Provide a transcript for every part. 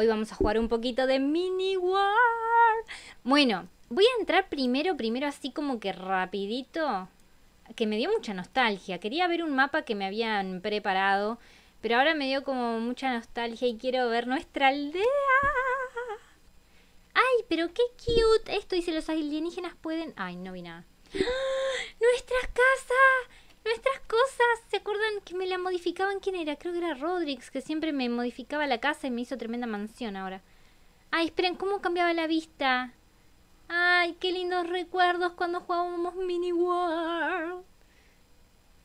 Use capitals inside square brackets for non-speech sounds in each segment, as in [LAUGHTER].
Hoy vamos a jugar un poquito de Mini War. Bueno, voy a entrar primero, primero así como que rapidito. Que me dio mucha nostalgia. Quería ver un mapa que me habían preparado. Pero ahora me dio como mucha nostalgia y quiero ver nuestra aldea. ¡Ay, pero qué cute! Esto dice, los alienígenas pueden... ¡Ay, no vi nada! [GASPS] ¡Ah! ¡Nuestras casas! ¡Nuestras cosas! modificaban quién era, creo que era Rodrix, que siempre me modificaba la casa y me hizo tremenda mansión ahora. Ay, esperen, ¿cómo cambiaba la vista? Ay, qué lindos recuerdos cuando jugábamos Mini war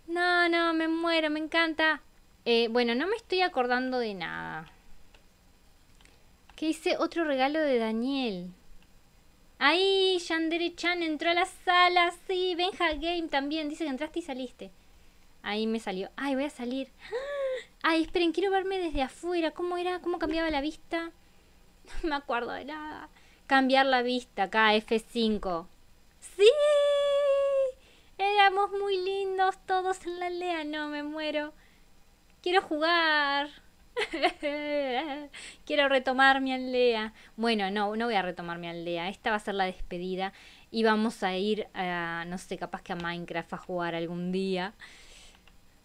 No, no, me muero, me encanta. Eh, bueno, no me estoy acordando de nada. ¿Qué hice otro regalo de Daniel. Ay, Yandere Chan entró a la sala. Sí, Benja Game también. Dice que entraste y saliste. Ahí me salió. Ay, voy a salir. [GASPS] Ay, esperen, quiero verme desde afuera. ¿Cómo era? ¿Cómo cambiaba la vista? [LAUGHS] No me acuerdo de nada. Cambiar la vista acá, F5. ¡Sí! Éramos muy lindos todos en la aldea. No, me muero. Quiero jugar. [LAUGHS] Quiero retomar mi aldea. Bueno, no, no voy a retomar mi aldea. Esta va a ser la despedida. Y vamos a ir a, no sé, capaz que a Minecraft a jugar algún día.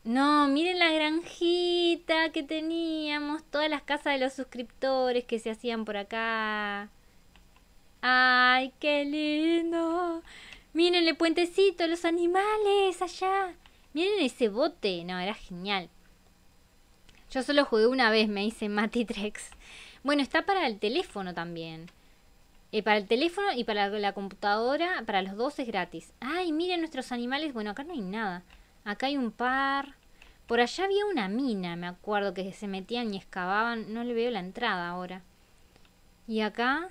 No, miren la granjita que teníamos, todas las casas de los suscriptores que se hacían por acá. Ay, qué lindo. Miren el puentecito, los animales allá. Miren ese bote, no, era genial. Yo solo jugué una vez, me hice Matitrex. Bueno, está para el teléfono también. Eh, para el teléfono y para la computadora, para los dos es gratis. Ay, miren nuestros animales. Bueno, acá no hay nada. Acá hay un par. Por allá había una mina, me acuerdo, que se metían y excavaban. No le veo la entrada ahora. Y acá.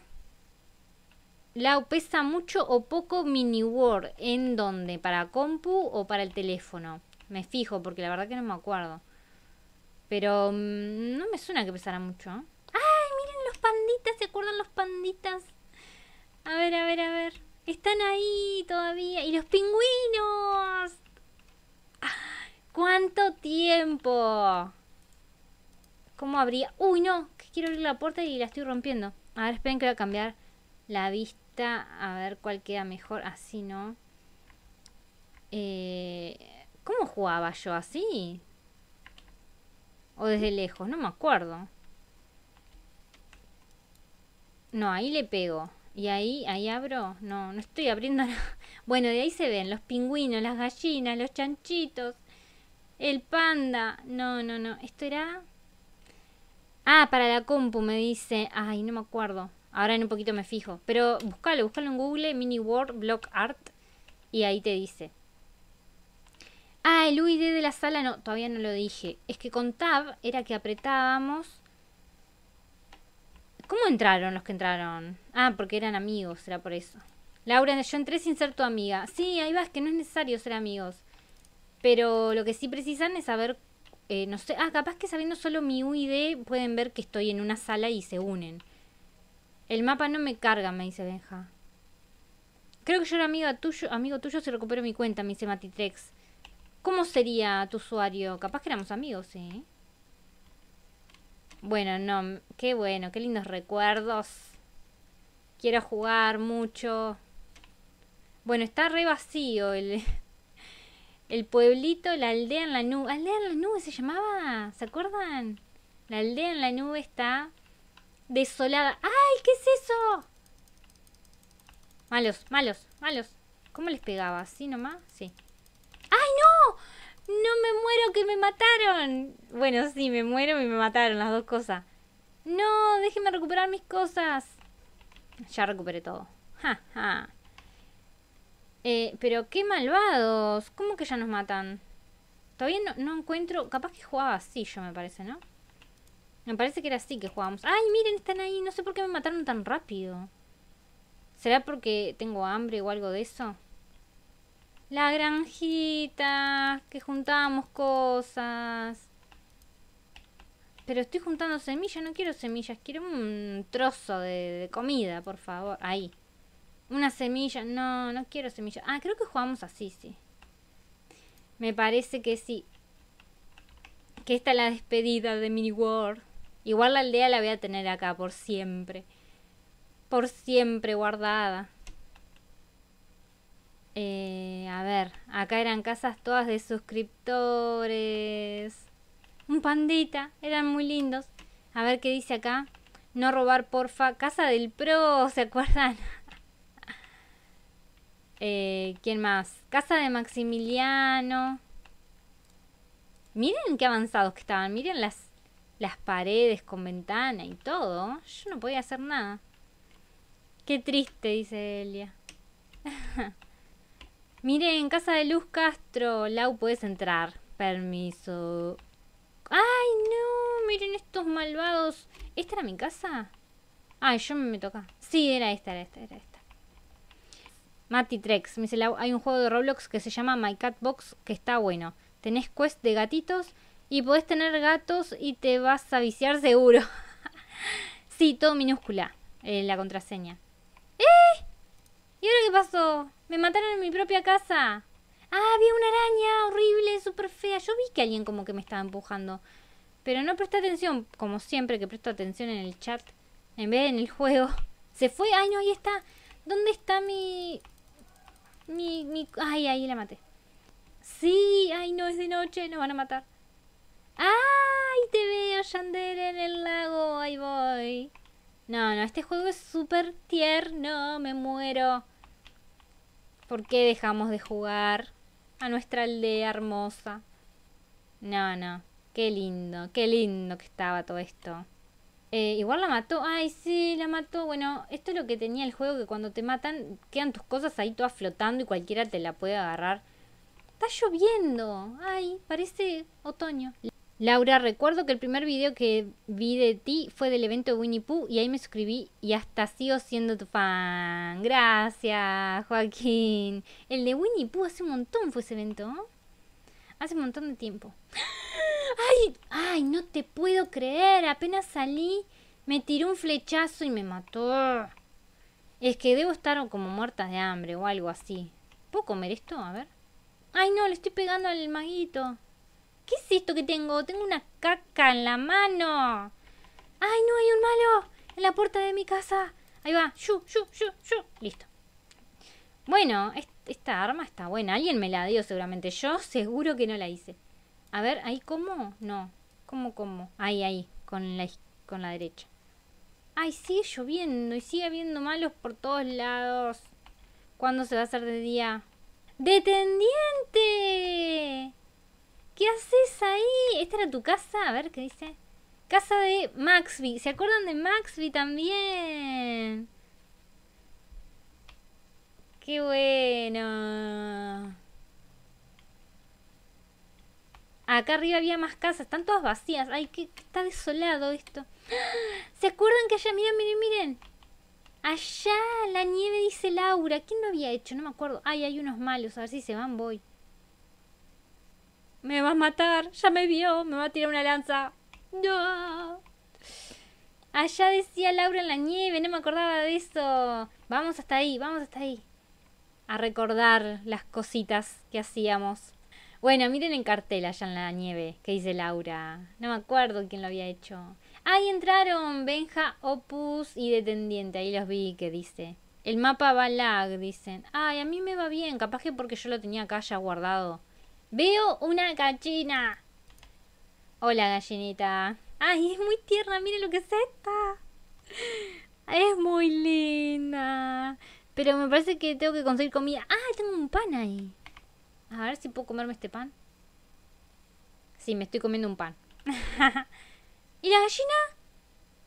Lau, ¿pesa mucho o poco mini Word? ¿En dónde? ¿Para compu o para el teléfono? Me fijo porque la verdad que no me acuerdo. Pero mm, no me suena que pesara mucho. ¿eh? ¡Ay, miren los panditas! ¿Se acuerdan los panditas? A ver, a ver, a ver. Están ahí todavía. ¡Y los pingüinos! ¿Cuánto tiempo? ¿Cómo abría? ¡Uy, no! quiero abrir la puerta y la estoy rompiendo. A ver, esperen que voy a cambiar la vista. A ver cuál queda mejor. Así, ¿no? Eh, ¿Cómo jugaba yo así? ¿O desde lejos? No me acuerdo. No, ahí le pego. Y ahí, ahí abro. No, no estoy abriendo [LAUGHS] Bueno, de ahí se ven los pingüinos, las gallinas, los chanchitos. El panda. No, no, no. Esto era... Ah, para la compu me dice. Ay, no me acuerdo. Ahora en un poquito me fijo. Pero búscalo, búscalo en Google, Mini Word, Block Art. Y ahí te dice. Ah, el UID de la sala no, todavía no lo dije. Es que con Tab era que apretábamos. ¿Cómo entraron los que entraron? Ah, porque eran amigos, era por eso. Laura, yo entré sin ser tu amiga. Sí, ahí vas, que no es necesario ser amigos. Pero lo que sí precisan es saber, eh, no sé, ah, capaz que sabiendo solo mi UID pueden ver que estoy en una sala y se unen. El mapa no me carga, me dice Benja. Creo que yo era tuyo, amigo tuyo se recupero mi cuenta, me dice Matitrex. ¿Cómo sería tu usuario? Capaz que éramos amigos, sí. ¿eh? Bueno, no, qué bueno, qué lindos recuerdos. Quiero jugar mucho. Bueno, está re vacío el, [LAUGHS] El pueblito, la aldea en la nube. ¿Aldea en la nube se llamaba? ¿Se acuerdan? La aldea en la nube está desolada. ¡Ay! ¿Qué es eso? Malos, malos, malos. ¿Cómo les pegaba? ¿Así nomás? Sí. ¡Ay, no! No me muero que me mataron. Bueno, sí, me muero y me mataron las dos cosas. No, déjenme recuperar mis cosas. Ya recuperé todo. Ja, ja. Eh, pero qué malvados. ¿Cómo que ya nos matan? Todavía no, encuentro... Capaz que jugaba así yo, me parece, ¿no? Me parece que era así que jugábamos. ¡Ay, miren! Están ahí. No sé por qué me mataron tan rápido. ¿Será porque tengo hambre o algo de eso? La granjita. Que juntábamos cosas. Pero estoy juntando semillas. No quiero semillas. Quiero un trozo de comida, por favor. Ahí. Una semilla. No, no quiero semilla. Ah, creo que jugamos así, sí. Me parece que sí. Que esta es la despedida de Mini World. Igual la aldea la voy a tener acá por siempre. Por siempre guardada. Eh, a ver, acá eran casas todas de suscriptores. Un pandita, eran muy lindos. A ver qué dice acá. No robar, porfa. Casa del pro, ¿se acuerdan? Eh, ¿Quién más? Casa de Maximiliano. Miren qué avanzados que estaban. Miren las, las paredes con ventana y todo. Yo no podía hacer nada. Qué triste, dice Elia. [LAUGHS] Miren, casa de Luz Castro. Lau, puedes entrar. Permiso. ¡Ay, no! Miren estos malvados. ¿Esta era mi casa? Ay, yo me meto Sí, era esta, era esta, era esta. Mati Trex, me hay un juego de Roblox que se llama My Cat Box que está bueno. Tenés quest de gatitos y podés tener gatos y te vas a viciar seguro. [LAUGHS] sí, todo minúscula eh, la contraseña. ¡Eh! ¿Y ahora qué pasó? Me mataron en mi propia casa. Ah, había una araña horrible, súper fea. Yo vi que alguien como que me estaba empujando. Pero no presté atención, como siempre que presto atención en el chat, en vez de en el juego. [LAUGHS] Se fue, ay no, ahí está. ¿Dónde está mi mi, mi... Ay, ahí la maté. Sí, ay, no, es de noche, nos van a matar. ¡Ay, te veo, Yander, en el lago! Ahí voy. No, no, este juego es súper tierno, me muero. ¿Por qué dejamos de jugar a nuestra aldea hermosa? No, no, qué lindo, qué lindo que estaba todo esto. Eh, igual la mató. Ay, sí, la mató. Bueno, esto es lo que tenía el juego, que cuando te matan quedan tus cosas ahí todas flotando y cualquiera te la puede agarrar. Está lloviendo. Ay, parece otoño. Laura, recuerdo que el primer video que vi de ti fue del evento de Winnie Pooh y ahí me suscribí y hasta sigo siendo tu fan. Gracias, Joaquín. El de Winnie Pooh hace un montón fue ese evento. ¿eh? Hace un montón de tiempo. ¡Ay! ¡Ay! No te puedo creer. Apenas salí, me tiró un flechazo y me mató. Es que debo estar como muerta de hambre o algo así. ¿Puedo comer esto? A ver. ¡Ay, no! Le estoy pegando al maguito. ¿Qué es esto que tengo? Tengo una caca en la mano. ¡Ay, no! Hay un malo en la puerta de mi casa. Ahí va. ¡Yu! ¡Yu! ¡Yu! ¡Yu! Listo. Bueno, esta arma está buena. Alguien me la dio seguramente. Yo seguro que no la hice. A ver, ¿ahí cómo? No. ¿Cómo, cómo? Ahí, ahí, con la, con la derecha. Ay, sigue lloviendo y sigue habiendo malos por todos lados. ¿Cuándo se va a hacer de día? ¡Detendiente! ¿Qué haces ahí? ¿Esta era tu casa? A ver, ¿qué dice? Casa de Maxby. ¿Se acuerdan de Maxby también? ¡Qué bueno! Acá arriba había más casas, están todas vacías. Ay, que, está desolado esto. [GASPS] ¿Se acuerdan que allá, miren, miren, miren? Allá, la nieve, dice Laura. ¿Quién lo había hecho? No me acuerdo. Ay, hay unos malos, a ver si se van, voy. Me va a matar, ya me vio, me va a tirar una lanza. No. Allá decía Laura en la nieve, no me acordaba de eso. Vamos hasta ahí, vamos hasta ahí. A recordar las cositas que hacíamos. Bueno, miren en cartel allá en la nieve, que dice Laura. No me acuerdo quién lo había hecho. Ahí entraron Benja, Opus y Detendiente. Ahí los vi, que dice. El mapa va lag, dicen. Ay, a mí me va bien. Capaz que porque yo lo tenía acá ya guardado. Veo una gallina. Hola, gallinita. Ay, es muy tierna. Miren lo que es esta. Es muy linda. Pero me parece que tengo que conseguir comida. Ah, tengo un pan ahí. A ver si puedo comerme este pan. Sí, me estoy comiendo un pan. [LAUGHS] ¿Y la gallina?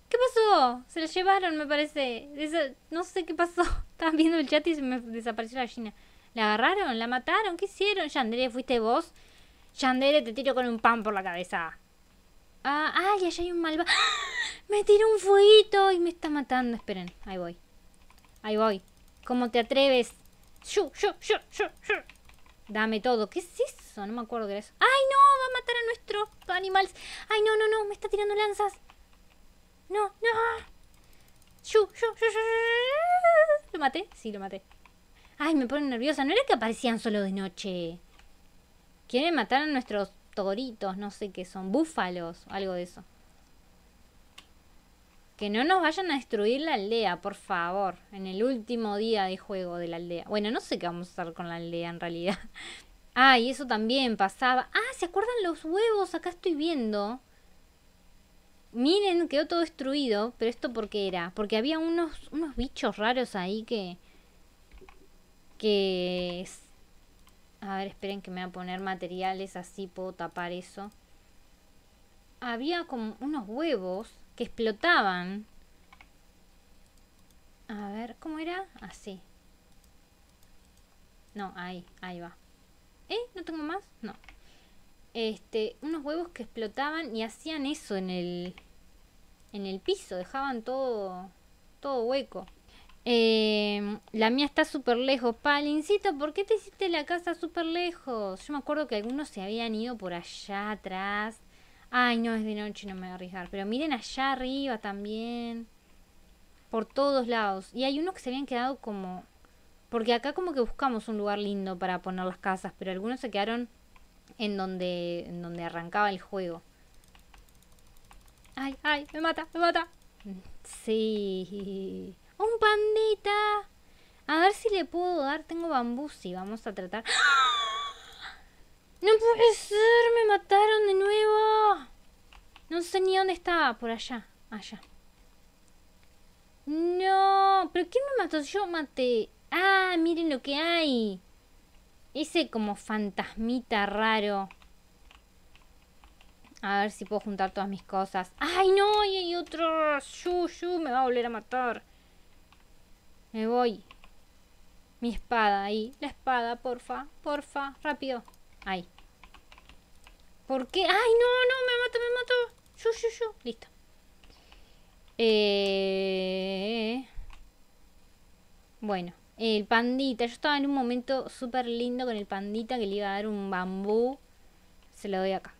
¿Qué pasó? Se la llevaron, me parece. no sé qué pasó. [LAUGHS] Estaban viendo el chat y se me desapareció la gallina. ¿La agarraron? ¿La mataron? ¿Qué hicieron? Yandere, ¿fuiste vos? Yandere, te tiro con un pan por la cabeza. Ah, ay, allá hay un malvado. ¡Ah! Me tiró un fueguito y me está matando. Esperen, ahí voy. Ahí voy. ¿Cómo te atreves? ¡Shu, shu, shu, Dame todo. ¿Qué es eso? No me acuerdo qué era eso. ¡Ay, no! Va a matar a nuestros animales. ¡Ay, no, no, no! Me está tirando lanzas. No, no. Yo, yo, yo, yo. ¿Lo maté? Sí, lo maté. Ay, me pone nerviosa. No era que aparecían solo de noche. Quieren matar a nuestros toritos, no sé qué son. Búfalos, algo de eso. Que no nos vayan a destruir la aldea, por favor. En el último día de juego de la aldea. Bueno, no sé qué vamos a hacer con la aldea en realidad. [LAUGHS] Ah, y eso también pasaba. Ah, ¿se acuerdan los huevos? Acá estoy viendo. Miren, quedó todo destruido. Pero esto por qué era? Porque había unos, unos bichos raros ahí que... Que... A ver, esperen que me voy a poner materiales así puedo tapar eso. Había como unos huevos explotaban. A ver, ¿cómo era? Así. No, ahí, ahí va. ¿Eh? ¿No tengo más? No. Este, unos huevos que explotaban y hacían eso en el, en el piso, dejaban todo, todo hueco. Em, la mía está súper lejos. Palincito, ¿por qué te hiciste la casa súper lejos? Yo me acuerdo que algunos se habían ido por allá atrás. Ay, no, es de noche, no me voy a arriesgar. Pero miren allá arriba también. Por todos lados. Y hay unos que se habían quedado como... Porque acá como que buscamos un lugar lindo para poner las casas, pero algunos se quedaron en donde, en donde arrancaba el juego. ¡Ay, ay! ¡Me mata, me mata! Sí. ¡Un pandita! A ver si le puedo dar. Tengo bambú, sí. Vamos a tratar. ¡Ah! No puede ser, me mataron de nuevo. No sé ni dónde estaba, por allá, allá. No, pero ¿quién me mató? Yo maté. Ah, miren lo que hay. Ese como fantasmita raro. A ver si puedo juntar todas mis cosas. ¡Ay, no! Y hay otro. ¡Yu, yu! Me va a volver a matar. Me voy. Mi espada ahí. La espada, porfa. Porfa. Rápido. Ahí. ¿Por qué? ¡Ay, no, no! ¡Me mato, me mato! Yo, yo, yo Listo. Eh... Bueno. El pandita. Yo estaba en un momento súper lindo con el pandita que le iba a dar un bambú. Se lo doy acá.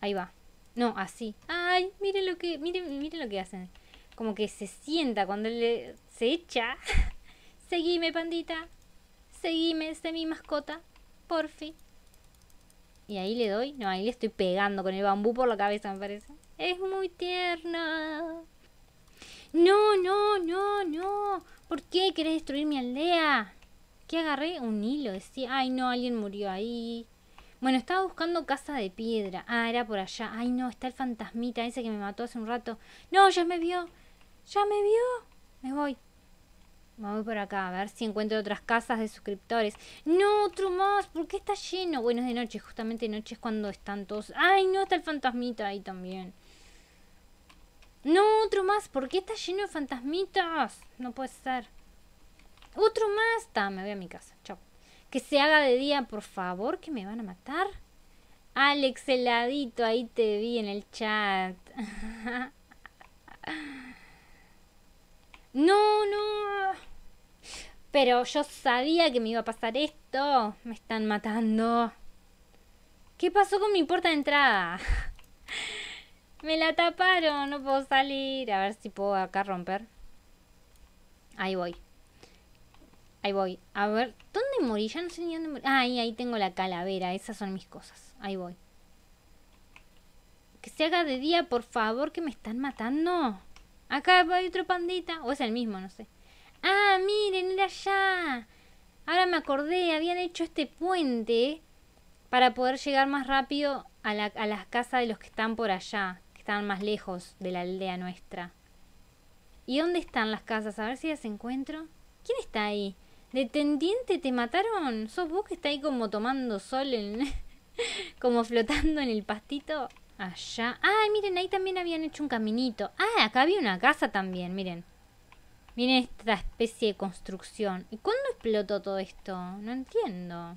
Ahí va. No, así. Ay, miren lo que, miren, miren lo que hacen. Como que se sienta cuando le, se echa. [LAUGHS] Seguime, pandita. Seguime, sé mi mascota porfi. Y ahí le doy. No, ahí le estoy pegando con el bambú por la cabeza, me parece. Es muy tierna. No, no, no, no. ¿Por qué querés destruir mi aldea? ¿Qué agarré? Un hilo. Decía, ay no, alguien murió ahí. Bueno, estaba buscando casa de piedra. Ah, era por allá. Ay no, está el fantasmita ese que me mató hace un rato. No, ya me vio. Ya me vio. Me voy. Vamos por acá, a ver si encuentro otras casas de suscriptores. No, otro más. ¿Por qué está lleno? Bueno, es de noche. Justamente de noche es cuando están todos... ¡Ay, no! Está el fantasmita ahí también. No, otro más. ¿Por qué está lleno de fantasmitas? No puede ser. Otro más. Está, me voy a mi casa. Chao. Que se haga de día, por favor, que me van a matar. Alex heladito, ahí te vi en el chat. [LAUGHS] no, no. Pero yo sabía que me iba a pasar esto. Me están matando. ¿Qué pasó con mi puerta de entrada? [LAUGHS] me la taparon. No puedo salir. A ver si puedo acá romper. Ahí voy. Ahí voy. A ver, ¿dónde morí? Ya no sé ni dónde morí. Ah, ahí, ahí tengo la calavera. Esas son mis cosas. Ahí voy. Que se haga de día, por favor, que me están matando. Acá hay otro pandita. O es el mismo, no sé. Ah, miren, era allá. Ahora me acordé, habían hecho este puente para poder llegar más rápido a, las casas de los que están por allá, que están más lejos de la aldea nuestra. ¿Y dónde están las casas? A ver si las encuentro. ¿Quién está ahí? ¿Detendiente te mataron? ¿Sos vos que está ahí como tomando sol en... [LAUGHS] como flotando en el pastito? Allá. Ah, miren, ahí también habían hecho un caminito. Ah, acá había una casa también, miren. Viene esta especie de construcción. ¿Y cuándo explotó todo esto? No entiendo.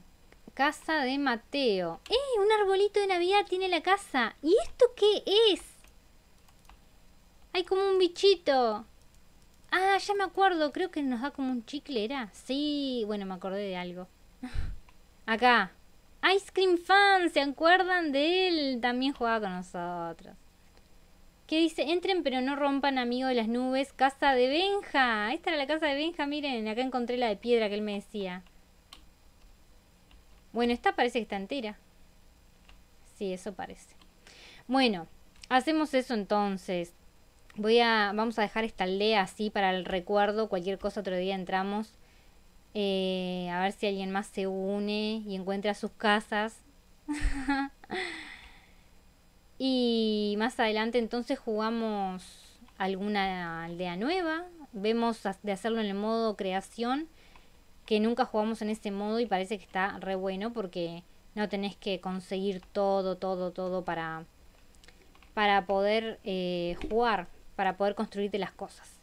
Casa de Mateo. ¡Eh! Un arbolito de Navidad tiene la casa. ¿Y esto qué es? Hay como un bichito. Ah, ya me acuerdo. Creo que nos da como un chicle, ¿era? Sí. Bueno, me acordé de algo. [LAUGHS] Acá. Ice Cream Fan. ¿Se acuerdan de él? También jugaba con nosotros que dice, entren pero no rompan, amigo de las nubes, casa de Benja. Esta era la casa de Benja, miren, acá encontré la de piedra que él me decía. Bueno, esta parece que está entera. Sí, eso parece. Bueno, hacemos eso entonces. Voy a, vamos a dejar esta aldea así para el recuerdo. Cualquier cosa otro día entramos. Eh, a ver si alguien más se une y encuentra sus casas. [LAUGHS] Y más adelante entonces jugamos alguna aldea nueva. Vemos de hacerlo en el modo creación, que nunca jugamos en ese modo y parece que está re bueno porque no tenés que conseguir todo, todo, todo para, poder eh, jugar, para poder construirte las cosas.